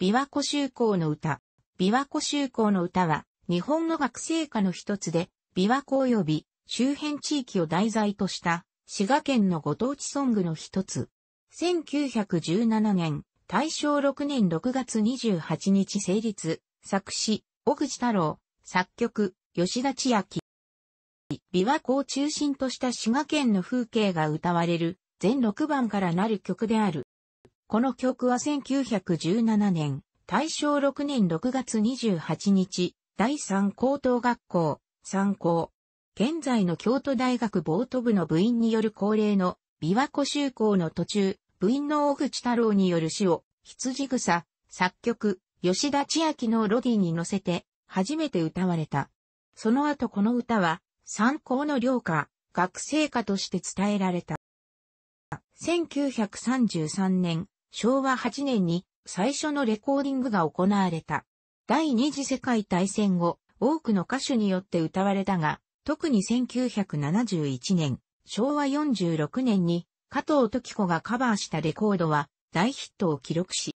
琵琶湖修行の歌。琵琶湖修行の歌は、日本の学生歌の一つで、琵琶湖及び周辺地域を題材とした、滋賀県のご当地ソングの一つ。1917年、大正6年6月28日成立、作詞、小口太郎、作曲、吉田千秋。琵琶湖を中心とした滋賀県の風景が歌われる、全6番からなる曲である。この曲は1917年、大正6年6月28日、第三高等学校、参考。現在の京都大学ボート部の部員による恒例の、琵琶湖修校の途中、部員の大口太郎による詩を、羊草、作曲、吉田千秋のロディに乗せて、初めて歌われた。その後この歌は、参考の良歌、学生歌として伝えられた。1933年、昭和8年に最初のレコーディングが行われた。第二次世界大戦後、多くの歌手によって歌われたが、特に1971年、昭和46年に加藤時子がカバーしたレコードは大ヒットを記録し、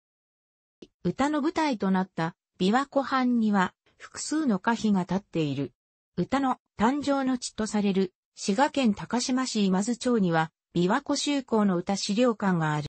歌の舞台となった琵琶湖畔には複数の歌碑が立っている。歌の誕生の地とされる滋賀県高島市今津町には琵琶湖周行の歌資料館がある。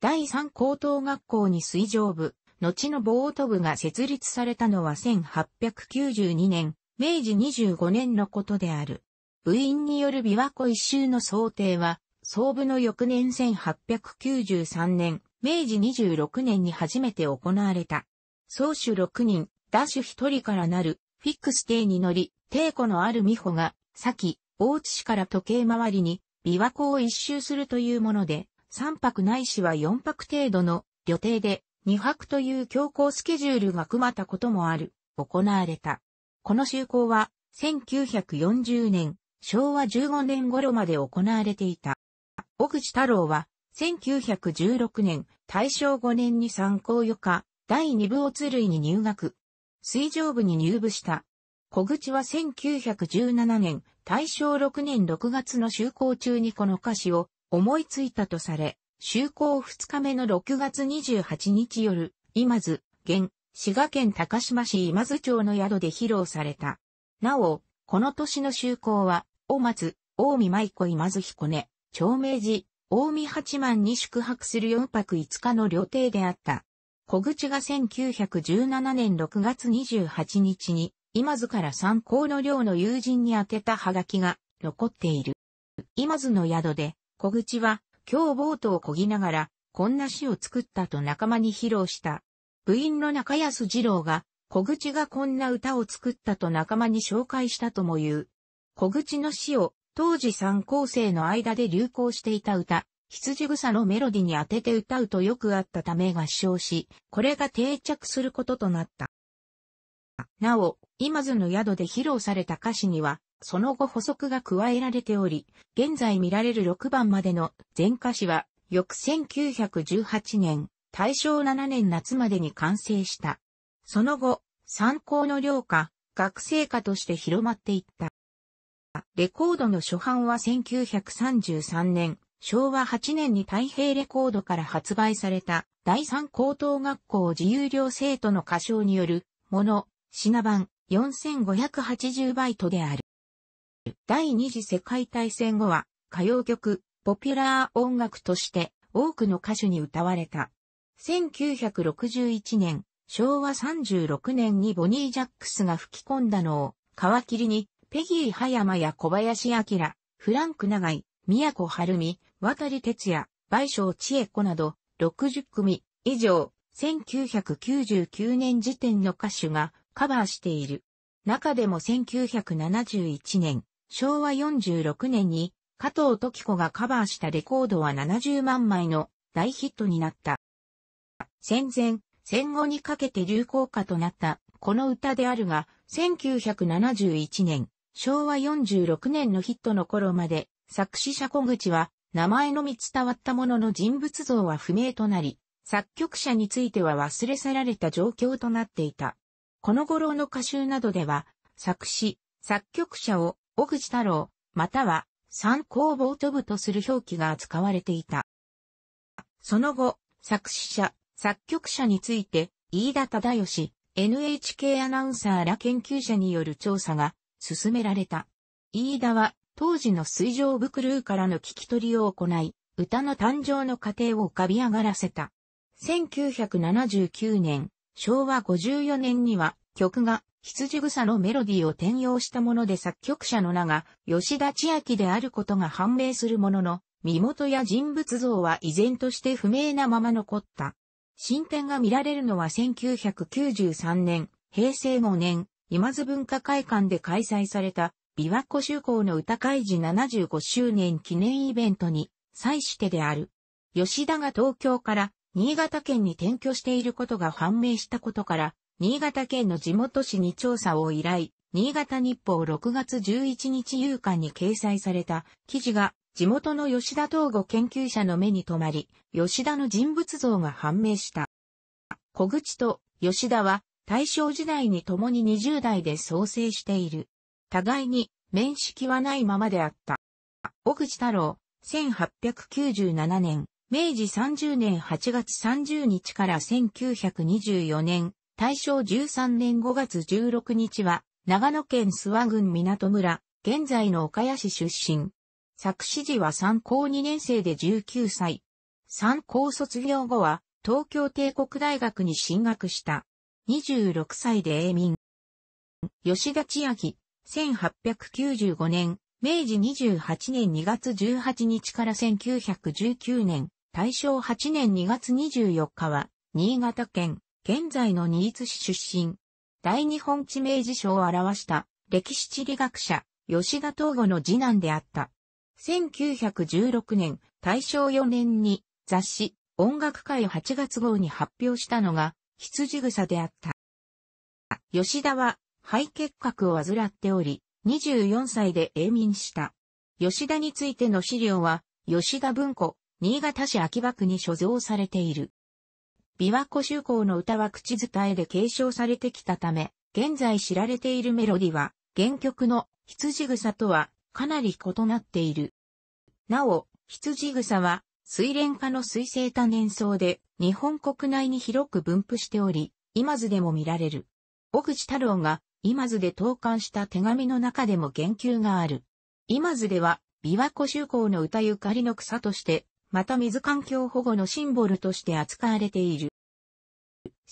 第3高等学校に水上部、後のボート部が設立されたのは1892年、明治25年のことである。部員による琵琶湖一周の想定は、総部の翌年1893年、明治26年に初めて行われた。総主6人、ダッシュ1人からなる、フィックス艇に乗り、帝抗のある美穂が、先、大津市から時計回りに、琵琶湖を一周するというもので、3泊ないしは4泊程度の旅程で2泊という強行スケジュールが組まったこともある、行われた。この就航は1940年、昭和15年頃まで行われていた。小口太郎は1916年、大正5年に参考余科、第2部を鶴類に入学。水上部に入部した。小口は1917年、大正6年6月の就航中にこの歌詞を思いついたとされ、就航2日目の6月28日夜、今津、現、滋賀県高島市今津町の宿で披露された。なお、この年の就航は、大松、大見舞子今津彦根、長明寺、大見八幡に宿泊する4泊5日の旅程であった。小口が1917年6月28日に、今津から参考の寮の友人に宛てたはがきが残っている。今津の宿で小口は、今日ボートを漕ぎながら、こんな詩を作ったと仲間に披露した。部員の中安二郎が、小口がこんな歌を作ったと仲間に紹介したとも言う。小口の詩を、当時3考生の間で流行していた歌、羊草のメロディに当てて歌うとよくあったため合唱し、これが定着することとなった。なお、今津の宿で披露された歌詞には、その後補足が加えられており、現在見られる6番までの全歌詞は、翌1918年、大正7年夏までに完成した。その後、参考の量化、学生歌として広まっていった。レコードの初版は1933年、昭和8年に太平レコードから発売された、第三高等学校自由寮生徒の歌唱による、もの、品番、4580バイトである。第二次世界大戦後は歌謡曲、ポピュラー音楽として多くの歌手に歌われた。1961年、昭和36年にボニー・ジャックスが吹き込んだのを皮切りにペギー・ハヤマや小林明、フランク・長井、宮古晴美、渡哲也、倍賞千恵子など60組以上1999年時点の歌手がカバーしている。中でも1971年、昭和46年に加藤時子がカバーしたレコードは70万枚の大ヒットになった。戦前、戦後にかけて流行歌となったこの歌であるが、1971年、昭和46年のヒットの頃まで、作詞者小口は、名前のみ伝わったものの人物像は不明となり、作曲者については忘れ去られた状況となっていた。この頃の歌集などでは、作詞、作曲者を小口太郎、または、参考冒頭部とする表記が扱われていた。その後、作詞者、作曲者について、飯田忠義、NHK アナウンサーら研究者による調査が進められた。飯田は、当時の水上部クルーからの聞き取りを行い、歌の誕生の過程を浮かび上がらせた。1979年、昭和54年には曲が羊草のメロディーを転用したもので作曲者の名が吉田千秋であることが判明するものの、身元や人物像は依然として不明なまま残った。進展が見られるのは1993年、平成5年、今津文化会館で開催された、琵琶湖修行の歌会時75周年記念イベントに、際してである。吉田が東京から新潟県に転居していることが判明したことから、新潟県の地元紙に調査を依頼、新潟日報6月11日夕刊に掲載された記事が地元の吉田東吾研究者の目に留まり、吉田の人物像が判明した。小口と吉田は大正時代に共に20代で創生している。互いに面識はないままであった。小口太郎、1897年、明治30年8月30日から1924年大正13年5月16日は、長野県諏訪郡港村、現在の岡谷市出身。作詞時は参考2年生で19歳。参考卒業後は、東京帝国大学に進学した。26歳で永民。吉田千秋、1895年、明治28年2月18日から1919年、大正8年2月24日は、新潟県現在の新津市出身。大日本地名辞書を表した歴史地理学者、吉田東吾の次男であった。1916年、大正4年に雑誌、音楽会8月号に発表したのが、羊草であった。吉田は肺結核を患っており、24歳で永眠した。吉田についての資料は、吉田文庫、新潟市秋葉区に所蔵されている。琵琶湖周行の歌は口伝えで継承されてきたため、現在知られているメロディは、原曲の羊草とはかなり異なっている。なお、羊草は、水蓮科の水生多年草で、日本国内に広く分布しており、今津でも見られる。小口太郎が、今津で投函した手紙の中でも言及がある。今津では、琵琶湖周行の歌ゆかりの草として、また水環境保護のシンボルとして扱われている。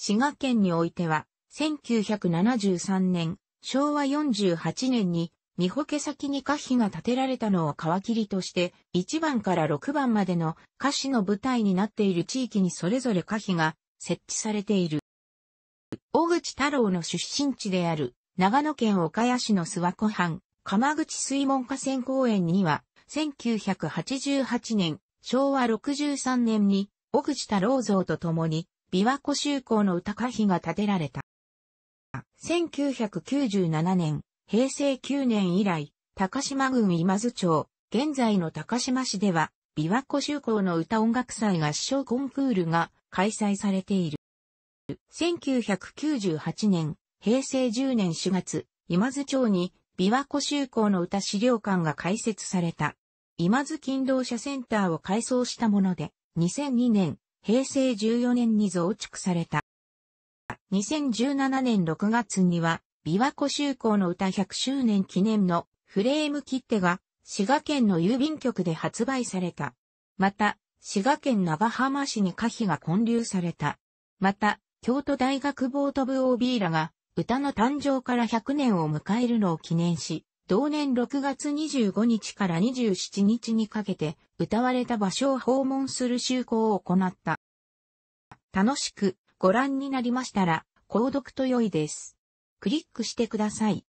滋賀県においては、1973年、昭和48年に、三保家先に歌碑が建てられたのを皮切りとして、1番から6番までの歌詞の舞台になっている地域にそれぞれ歌碑が設置されている。小口太郎の出身地である、長野県岡谷市の諏訪湖畔、鎌口水門河川公園には、1988年、昭和63年に、小口太郎像と共に、琵琶湖修行の歌歌碑が建てられた。1997年、平成9年以来、高島郡今津町、現在の高島市では、琵琶湖修行の歌音楽祭合唱コンクールが開催されている。1998年、平成10年4月、今津町に琵琶湖修行の歌資料館が開設された。今津勤労者センターを改装したもので、2002年、平成14年に増築された。2017年6月には、琵琶湖修行の歌100周年記念のフレーム切手が滋賀県の郵便局で発売された。また、滋賀県長浜市に歌碑が建立された。また、京都大学ボート部 OB らが歌の誕生から100年を迎えるのを記念し、同年6月25日から27日にかけて、歌われた場所を訪問する集行を行った。楽しくご覧になりましたら、購読と良いです。クリックしてください。